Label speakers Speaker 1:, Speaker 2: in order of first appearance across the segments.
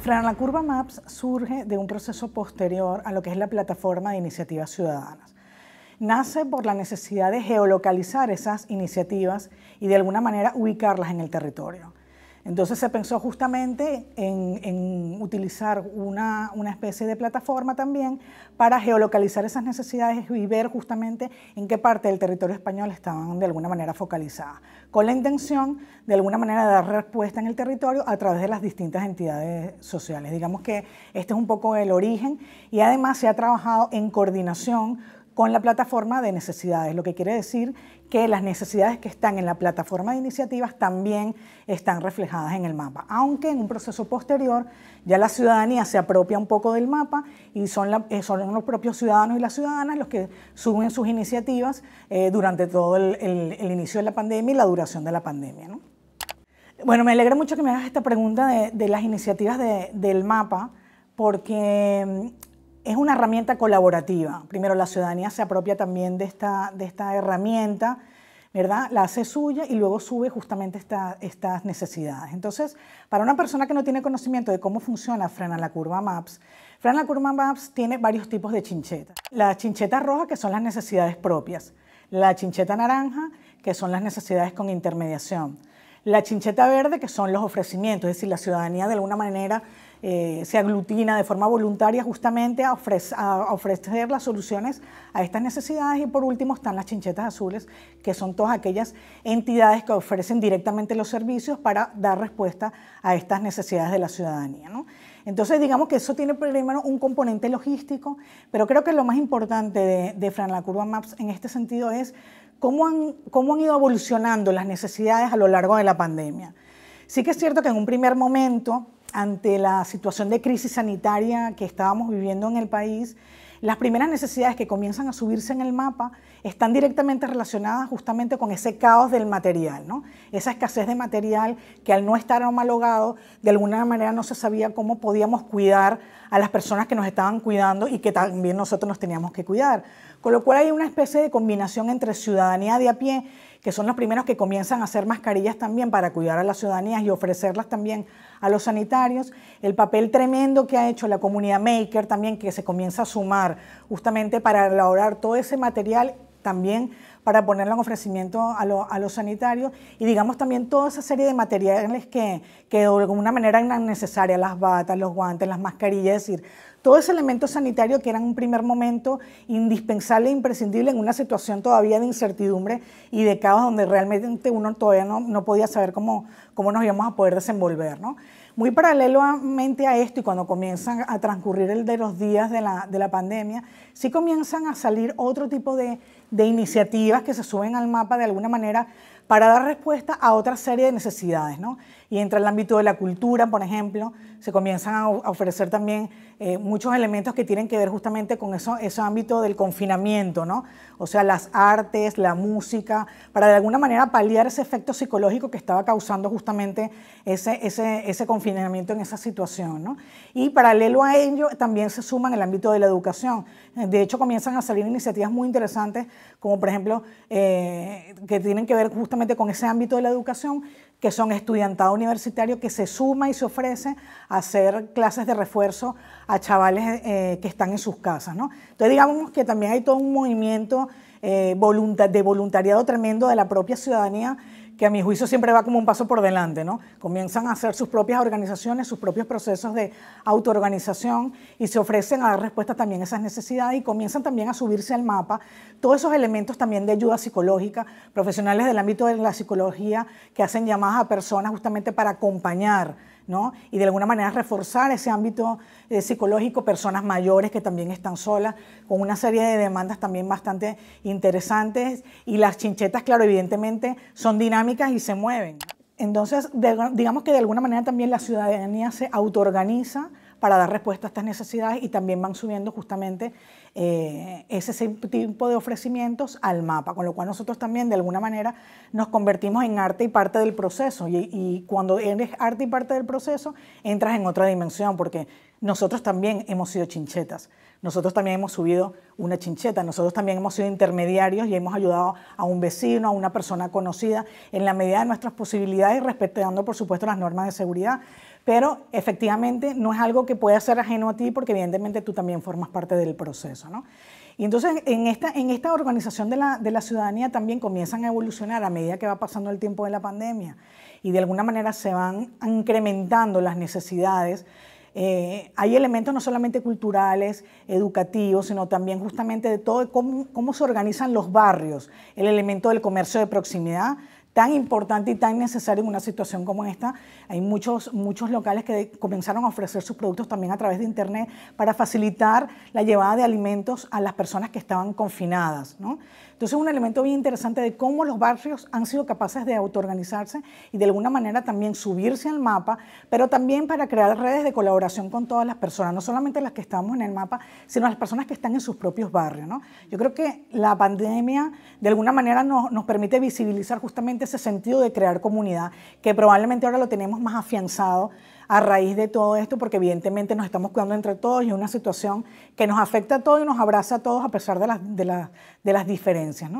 Speaker 1: Fran, la Curva Maps surge de un proceso posterior a lo que es la plataforma de iniciativas ciudadanas. Nace por la necesidad de geolocalizar esas iniciativas y de alguna manera ubicarlas en el territorio. Entonces se pensó justamente en, utilizar una, una, especie de plataforma también para geolocalizar esas necesidades y ver justamente en qué parte del territorio español estaban de alguna manera focalizadas, con la intención de alguna manera de dar respuesta en el territorio a través de las distintas entidades sociales. Digamos que este es un poco el origen y además se ha trabajado en coordinación con la plataforma de necesidades, lo que quiere decir que las necesidades que están en la plataforma de iniciativas también están reflejadas en el mapa, aunque en un proceso posterior ya la ciudadanía se apropia un poco del mapa y son, eh, son los propios ciudadanos y las ciudadanas los que suben sus iniciativas eh, durante todo el, inicio de la pandemia y la duración de la pandemia. Bueno, me alegra mucho que me hagas esta pregunta de, las iniciativas del mapa, porque mm, es una herramienta colaborativa. Primero, la ciudadanía se apropia también de esta, de esta herramienta, ¿verdad? La hace suya y luego sube justamente estas necesidades. Entonces, para una persona que no tiene conocimiento de cómo funciona Frena la Curva Maps, Frena la Curva Maps tiene varios tipos de chinchetas. La chincheta roja, que son las necesidades propias. La chincheta naranja, que son las necesidades con intermediación. La chincheta verde, que son los ofrecimientos, es decir, la ciudadanía de alguna manera eh, se aglutina de forma voluntaria justamente a, ofrecer, las soluciones a estas necesidades. Y por último están las chinchetas azules, que son todas aquellas entidades que ofrecen directamente los servicios para dar respuesta a estas necesidades de la ciudadanía. Entonces, digamos que eso tiene primero un componente logístico, pero creo que lo más importante de, de Fran la Curva Maps en este sentido es cómo han, cómo han ido evolucionando las necesidades a lo largo de la pandemia. Sí que es cierto que en un primer momento ante la situación de crisis sanitaria que estábamos viviendo en el país, las primeras necesidades que comienzan a subirse en el mapa están directamente relacionadas justamente con ese caos del material, ¿no? esa escasez de material que al no estar homologado, de alguna manera no se sabía cómo podíamos cuidar a las personas que nos estaban cuidando y que también nosotros nos teníamos que cuidar. Con lo cual hay una especie de combinación entre ciudadanía de a pie que son los primeros que comienzan a hacer mascarillas también para cuidar a las ciudadanías y ofrecerlas también a los sanitarios, el papel tremendo que ha hecho la comunidad maker también, que se comienza a sumar justamente para elaborar todo ese material también para ponerla en ofrecimiento a, los sanitarios y digamos también toda esa serie de materiales que, de alguna manera eran necesarias, las batas, los guantes, las mascarillas, es decir, todo ese elemento sanitario que era en un primer momento indispensable e imprescindible en una situación todavía de incertidumbre y de caos donde realmente uno todavía no, podía saber cómo, cómo nos íbamos a poder desenvolver. Muy paralelamente a esto y cuando comienzan a transcurrir de los días de la, de la pandemia, sí comienzan a salir otro tipo de de iniciativas que se suben al mapa de alguna manera para dar respuesta a otra serie de necesidades y entra el ámbito de la cultura, por ejemplo, se comienzan a ofrecer también eh, muchos elementos que tienen que ver justamente con eso, ese ámbito del confinamiento, O sea, las artes, la música, para de alguna manera paliar ese efecto psicológico que estaba causando justamente ese, ese, confinamiento en esa situación, Y paralelo a ello también se suman el ámbito de la educación. De hecho, comienzan a salir iniciativas muy interesantes, como por ejemplo, eh, que tienen que ver justamente con ese ámbito de la educación, que son estudiantado universitario que se suma y se ofrece a hacer clases de refuerzo a chavales eh, que están en sus casas. Entonces digamos que también hay todo un movimiento eh, de voluntariado tremendo de la propia ciudadanía que a mi juicio siempre va como un paso por delante, ¿no? Comienzan a hacer sus propias organizaciones, sus propios procesos de autoorganización y se ofrecen a dar respuesta también a esas necesidades y comienzan también a subirse al mapa todos esos elementos también de ayuda psicológica, profesionales del ámbito de la psicología que hacen llamadas a personas justamente para acompañar y de alguna manera reforzar ese ámbito eh, psicológico, personas mayores que también están solas, con una serie de demandas también bastante interesantes. Y las chinchetas, claro, evidentemente son dinámicas y se mueven. Entonces, digamos que de alguna manera también la ciudadanía se autoorganiza para dar respuesta a estas necesidades y también van subiendo justamente eh, ese tipo de ofrecimientos al mapa, con lo cual nosotros también de alguna manera nos convertimos en arte y parte del proceso y cuando eres arte y parte del proceso entras en otra dimensión porque nosotros también hemos sido chinchetas. Nosotros también hemos subido una chincheta, nosotros también hemos sido intermediarios y hemos ayudado a un vecino, a una persona conocida, en la medida de nuestras posibilidades y respetando, por supuesto, las normas de seguridad. Pero efectivamente no es algo que pueda ser ajeno a ti porque evidentemente tú también formas parte del proceso. Y entonces en esta, organización de la ciudadanía también comienzan a evolucionar a medida que va pasando el tiempo de la pandemia y de alguna manera se van incrementando las necesidades eh, hay elementos no solamente culturales, educativos, sino también justamente de todo cómo, cómo se organizan los barrios, el elemento del comercio de proximidad, tan importante y tan necesario en una situación como esta. Hay muchos, muchos locales que comenzaron a ofrecer sus productos también a través de Internet para facilitar la llevada de alimentos a las personas que estaban confinadas. ¿no? Entonces es un elemento bien interesante de cómo los barrios han sido capaces de autoorganizarse y de alguna manera también subirse al mapa, pero también para crear redes de colaboración con todas las personas, no solamente las que estamos en el mapa, sino las personas que están en sus propios barrios. Yo creo que la pandemia de alguna manera nos, nos permite visibilizar justamente ese sentido de crear comunidad, que probablemente ahora lo tenemos más afianzado a raíz de todo esto, porque evidentemente nos estamos cuidando entre todos y es una situación que nos afecta a todos y nos abraza a todos a pesar de las, de diferencias.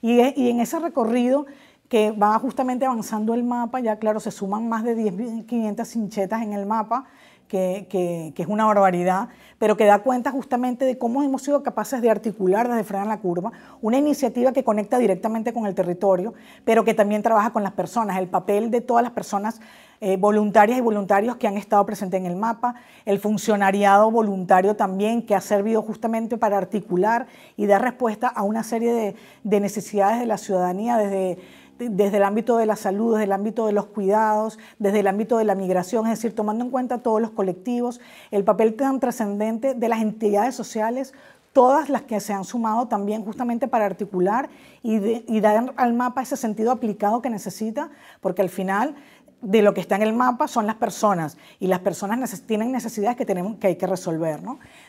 Speaker 1: Y, en ese recorrido que va justamente avanzando el mapa, ya claro, se suman más de 10.500 cinchetas en el mapa, que, es una barbaridad, pero que da cuenta justamente de cómo hemos sido capaces de articular desde Frenar la Curva, una iniciativa que conecta directamente con el territorio, pero que también trabaja con las personas, el papel de todas las personas eh, voluntarias y voluntarios que han estado presentes en el mapa, el funcionariado voluntario también que ha servido justamente para articular y dar respuesta a una serie de, necesidades de la ciudadanía desde desde el ámbito de la salud, desde el ámbito de los cuidados, desde el ámbito de la migración, es decir, tomando en cuenta todos los colectivos, el papel tan trascendente de las entidades sociales, todas las que se han sumado también justamente para articular y dar al mapa ese sentido aplicado que necesita, porque al final de lo que está en el mapa son las personas y las personas tienen necesidades que, tenemos, que hay que resolver.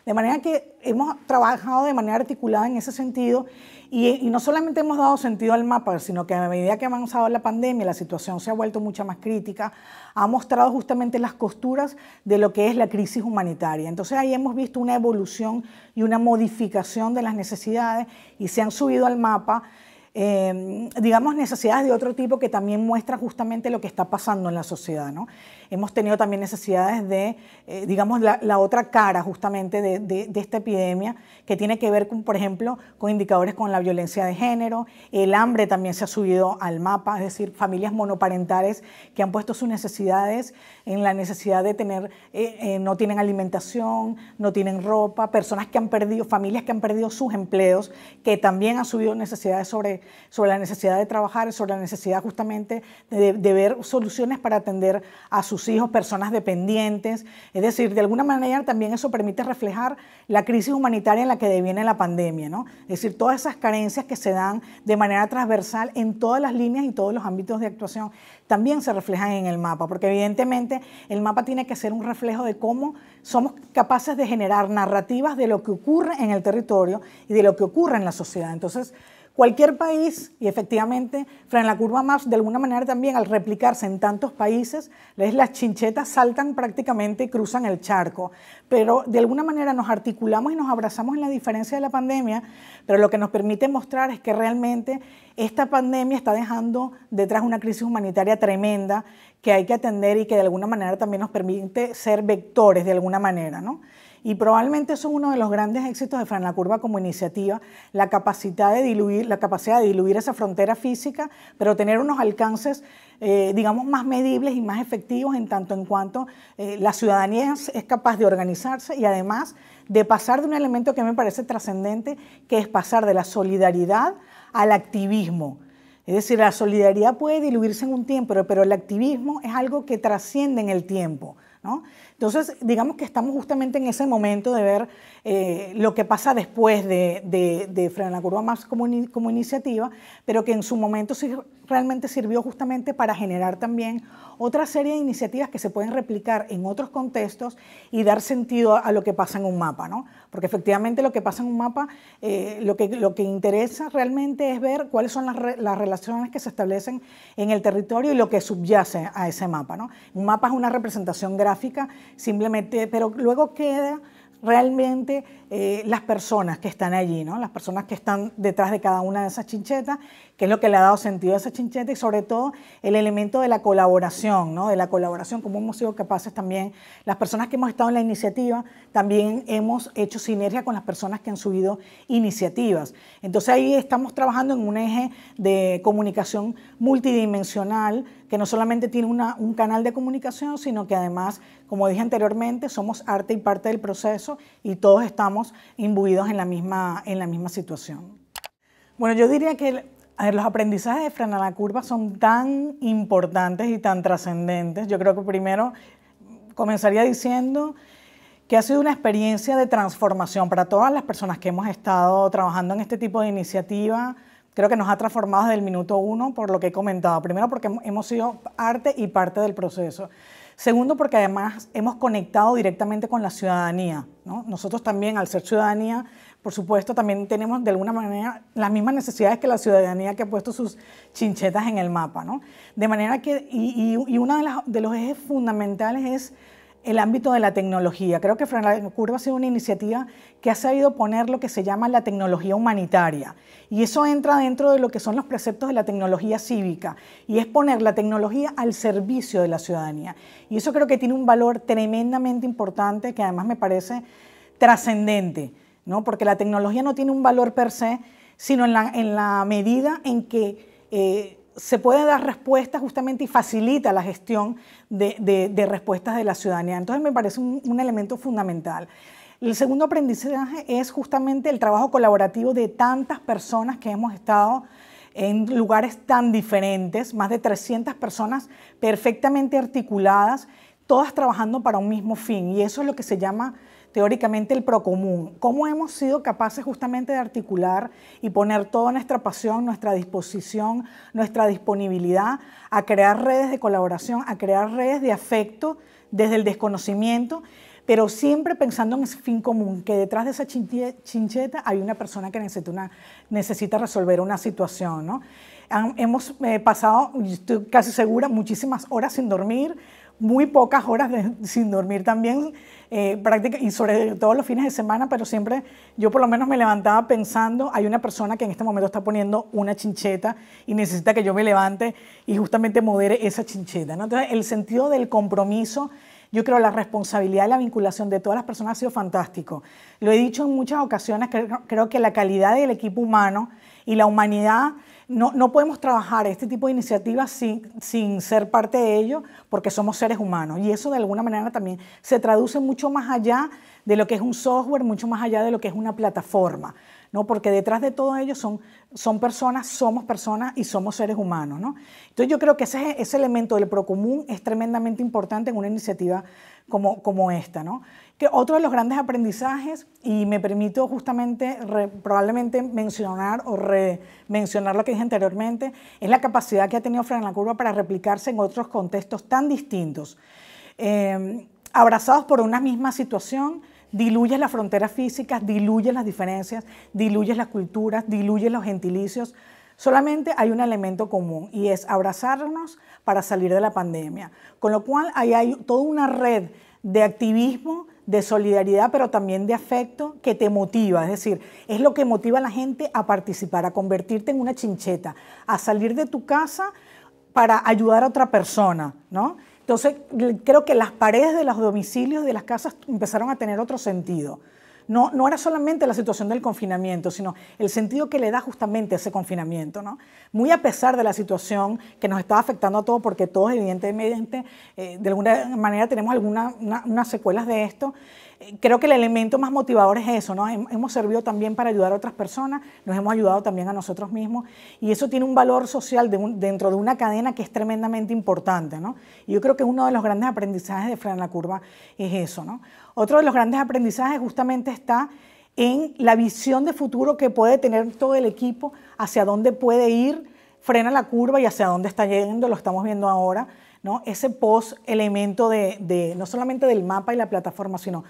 Speaker 1: De manera que hemos trabajado de manera articulada en ese sentido y, no solamente hemos dado sentido al mapa, sino que a medida que ha avanzado la pandemia la situación se ha vuelto mucho más crítica, ha mostrado justamente las costuras de lo que es la crisis humanitaria. Entonces ahí hemos visto una evolución y una modificación de las necesidades y se han subido al mapa. Em, digamos, necesidades de otro tipo que también muestra justamente lo que está pasando en la sociedad hemos tenido también necesidades de, eh, digamos, la, otra cara justamente de, esta epidemia, que tiene que ver, con, por ejemplo, con indicadores con la violencia de género, el hambre también se ha subido al mapa, es decir, familias monoparentales que han puesto sus necesidades en la necesidad de tener, eh, eh, no tienen alimentación, no tienen ropa, personas que han perdido, familias que han perdido sus empleos, que también han subido necesidades sobre, sobre la necesidad de trabajar, sobre la necesidad justamente de, de ver soluciones para atender a sus hijos, personas dependientes. Es decir, de alguna manera también eso permite reflejar la crisis humanitaria en la que deviene la pandemia, ¿no? Es decir, todas esas carencias que se dan de manera transversal en todas las líneas y todos los ámbitos de actuación también se reflejan en el mapa, porque evidentemente el mapa tiene que ser un reflejo de cómo somos capaces de generar narrativas de lo que ocurre en el territorio y de lo que ocurre en la sociedad. Entonces, cualquier país, y efectivamente, frente a la Curva Maps, de alguna manera también, al replicarse en tantos países, las chinchetas saltan prácticamente y cruzan el charco. Pero de alguna manera nos articulamos y nos abrazamos en la diferencia de la pandemia, pero lo que nos permite mostrar es que realmente esta pandemia está dejando detrás una crisis humanitaria tremenda que hay que atender y que de alguna manera también nos permite ser vectores de alguna manera, ¿no? y probablemente eso es uno de los grandes éxitos de Fran la Curva como iniciativa, la capacidad de diluir, la capacidad de diluir esa frontera física, pero tener unos alcances, eh, digamos, más medibles y más efectivos en tanto en cuanto eh, la ciudadanía es, capaz de organizarse y además de pasar de un elemento que me parece trascendente, que es pasar de la solidaridad al activismo. Es decir, la solidaridad puede diluirse en un tiempo, pero, pero el activismo es algo que trasciende en el tiempo. ¿no? Entonces, digamos que estamos justamente en ese momento de ver eh, lo que pasa después de, de, Frenar la Curva más como, como iniciativa, pero que en su momento sí realmente sirvió justamente para generar también otra serie de iniciativas que se pueden replicar en otros contextos y dar sentido a, lo que pasa en un mapa, ¿no? Porque efectivamente lo que pasa en un mapa, eh, lo, que, lo que interesa realmente es ver cuáles son las, relaciones que se establecen en el territorio y lo que subyace a ese mapa, ¿no? Un mapa es una representación gráfica, simplemente, pero luego queda realmente eh, las personas que están allí, ¿no? las personas que están detrás de cada una de esas chinchetas, que es lo que le ha dado sentido a esa chincheta y sobre todo el elemento de la colaboración, ¿no? de la colaboración, como hemos sido capaces también, las personas que hemos estado en la iniciativa, también hemos hecho sinergia con las personas que han subido iniciativas. Entonces ahí estamos trabajando en un eje de comunicación multidimensional, que no solamente tiene un canal de comunicación, sino que además, como dije anteriormente, somos arte y parte del proceso y todos estamos imbuidos en la misma, situación. Bueno, yo diría que los aprendizajes de frenar la curva son tan importantes y tan trascendentes. Yo creo que primero comenzaría diciendo que ha sido una experiencia de transformación para todas las personas que hemos estado trabajando en este tipo de iniciativa, creo que nos ha transformado desde el minuto uno por lo que he comentado. Primero porque hemos sido arte y parte del proceso. Segundo porque además hemos conectado directamente con la ciudadanía. ¿no? Nosotros también, al ser ciudadanía, por supuesto, también tenemos de alguna manera las mismas necesidades que la ciudadanía que ha puesto sus chinchetas en el mapa. ¿no? De manera que, y, y, uno de, de los ejes fundamentales es el ámbito de la tecnología. Creo que Frenar Curva ha sido una iniciativa que ha sabido poner lo que se llama la tecnología humanitaria. Y eso entra dentro de lo que son los preceptos de la tecnología cívica. Y es poner la tecnología al servicio de la ciudadanía. Y eso creo que tiene un valor tremendamente importante que además me parece trascendente, ¿no? porque la tecnología no tiene un valor per se, sino en la, medida en que... Eh, se puede dar respuesta justamente y facilita la gestión de, respuestas de la ciudadanía. Entonces me parece un, un elemento fundamental. El segundo aprendizaje es justamente el trabajo colaborativo de tantas personas que hemos estado en lugares tan diferentes, más de 300 personas perfectamente articuladas, todas trabajando para un mismo fin. Y eso es lo que se llama teóricamente el procomún. ¿Cómo hemos sido capaces justamente de articular y poner toda nuestra pasión, nuestra disposición, nuestra disponibilidad a crear redes de colaboración, a crear redes de afecto desde el desconocimiento? pero siempre pensando en ese fin común, que detrás de esa chincheta hay una persona que necesita, resolver una situación. hemos eh, pasado, estoy casi segura, muchísimas horas sin dormir, muy pocas horas sin dormir también, eh, práctica, y sobre todo los fines de semana, pero siempre yo por lo menos me levantaba pensando, hay una persona que en este momento está poniendo una chincheta y necesita que yo me levante y justamente modere esa chincheta. Entonces, el sentido del compromiso, yo creo la responsabilidad y la vinculación de todas las personas ha sido fantástico. Lo he dicho en muchas ocasiones, que creo que la calidad del equipo humano y la humanidad no, no, podemos trabajar este tipo de iniciativas sin, sin, ser parte de ello, porque somos seres humanos. Y eso de alguna manera también se traduce mucho más allá de lo que es un software, mucho más allá de lo que es una plataforma. ¿no? Porque detrás de todo ello son, son personas, somos personas y somos seres humanos, Entonces yo creo que ese, ese elemento del procomún es tremendamente importante en una iniciativa como, como esta, Que otro de los grandes aprendizajes, y me permito justamente probablemente mencionar o mencionar lo que dije anteriormente, es la capacidad que ha tenido Fran la Curva para replicarse en otros contextos tan distintos. Eh, abrazados por una misma situación, diluyes las fronteras físicas, diluyes las diferencias, diluyes las culturas, diluyes los gentilicios. Solamente hay un elemento común y es abrazarnos para salir de la pandemia. Con lo cual ahí hay toda una red de activismo, de solidaridad, pero también de afecto que te motiva. Es decir, es lo que motiva a la gente a participar, a convertirte en una chincheta, a salir de tu casa para ayudar a otra persona, ¿no? Entonces, creo que las paredes de los domicilios de las casas empezaron a tener otro sentido. No, no era solamente la situación del confinamiento, sino el sentido que le da justamente ese confinamiento. ¿no? Muy a pesar de la situación que nos estaba afectando a todos, porque todos evidentemente eh, de alguna manera tenemos algunas unas secuelas de esto, creo que el elemento más motivador es eso, ¿no? Hemos servido también para ayudar a otras personas, nos hemos ayudado también a nosotros mismos y eso tiene un valor social dentro de una cadena que es tremendamente importante, ¿no? Y yo creo que uno de los grandes aprendizajes de Frena la Curva es eso, ¿no? Otro de los grandes aprendizajes justamente está en la visión de futuro que puede tener todo el equipo, hacia dónde puede ir, frena la curva y hacia dónde está yendo, lo estamos viendo ahora. ¿no? ese post elemento de, de, no solamente del mapa y la plataforma, sino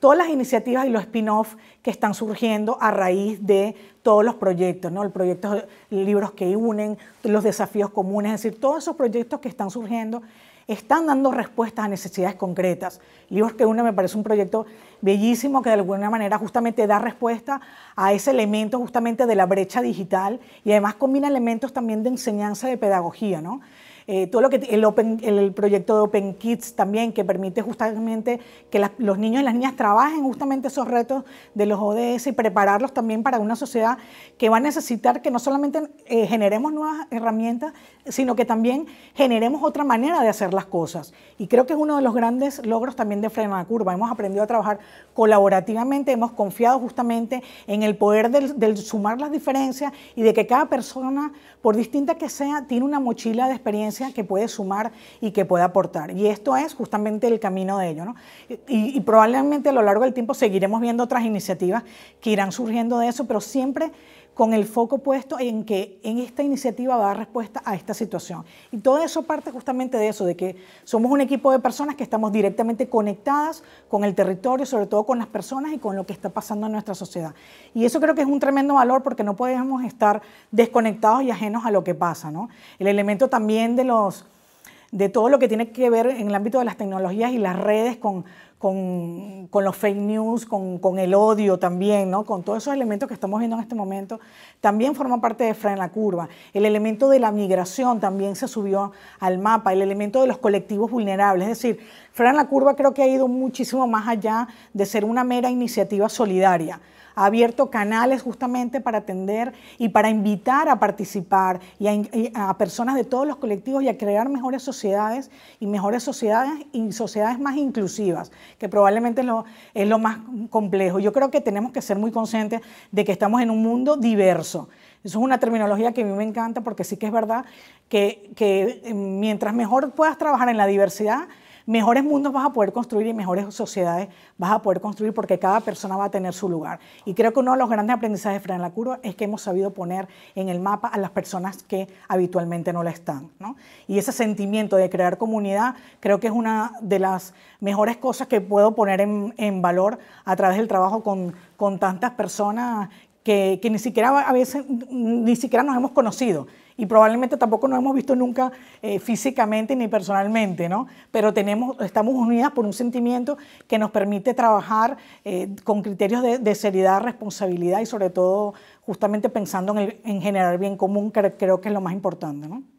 Speaker 1: todas las iniciativas y los spin offs que están surgiendo a raíz de todos los proyectos, ¿no? El proyecto libros que unen, los desafíos comunes, es decir, todos esos proyectos que están surgiendo están dando respuestas a necesidades concretas. Libros que unen me parece un proyecto bellísimo que de alguna manera justamente da respuesta a ese elemento justamente de la brecha digital y además combina elementos también de enseñanza de pedagogía, ¿no? Eh, todo lo que el, proyecto de Open Kids también, que permite justamente que los niños y las niñas trabajen justamente esos retos de los ODS y prepararlos también para una sociedad que va a necesitar que no solamente eh, generemos nuevas herramientas, sino que también generemos otra manera de hacer las cosas. Y creo que es uno de los grandes logros también de Frena Curva. Hemos aprendido a trabajar colaborativamente, hemos confiado justamente en el poder del, del sumar las diferencias y de que cada persona, por distinta que sea, tiene una mochila de experiencia que puede sumar y que puede aportar. Y esto es justamente el camino de ello. y probablemente a lo largo del tiempo seguiremos viendo otras iniciativas que irán surgiendo de eso, pero siempre con el foco puesto en que en esta iniciativa va a dar respuesta a esta situación. Y todo eso parte justamente de eso, de que somos un equipo de personas que estamos directamente conectadas con el territorio, sobre todo con las personas y con lo que está pasando en nuestra sociedad. Y eso creo que es un tremendo valor porque no podemos estar desconectados y ajenos a lo que pasa. ¿no? El elemento también de los de todo lo que tiene que ver en el ámbito de las tecnologías y las redes con, los fake news, con, el odio también, con todos esos elementos que estamos viendo en este momento, también forma parte de Fran la Curva. El elemento de la migración también se subió al mapa, el elemento de los colectivos vulnerables. Es decir, Fran la Curva creo que ha ido muchísimo más allá de ser una mera iniciativa solidaria ha abierto canales justamente para atender y para invitar a participar y a, personas de todos los colectivos y a crear mejores sociedades y mejores sociedades y sociedades más inclusivas, que probablemente es lo, más complejo. Yo creo que tenemos que ser muy conscientes de que estamos en un mundo diverso. Eso es una terminología que a mí me encanta porque sí que es verdad que eh, mientras mejor puedas trabajar en la diversidad, mejores mundos vas a poder construir y mejores sociedades vas a poder construir porque cada persona va a tener su lugar. Y creo que uno de los grandes aprendizajes de Fran Lacuro es que hemos sabido poner en el mapa a las personas que habitualmente no la están. Y ese sentimiento de crear comunidad creo que es una de las mejores cosas que puedo poner en, valor a través del trabajo con, con tantas personas que, ni siquiera ni siquiera nos hemos conocido y probablemente tampoco nos hemos visto nunca eh, físicamente ni personalmente, ¿no? Pero estamos unidas por un sentimiento que nos permite trabajar eh, con criterios de, seriedad, responsabilidad y sobre todo justamente pensando en, en generar bien común, creo que es lo más importante, ¿no?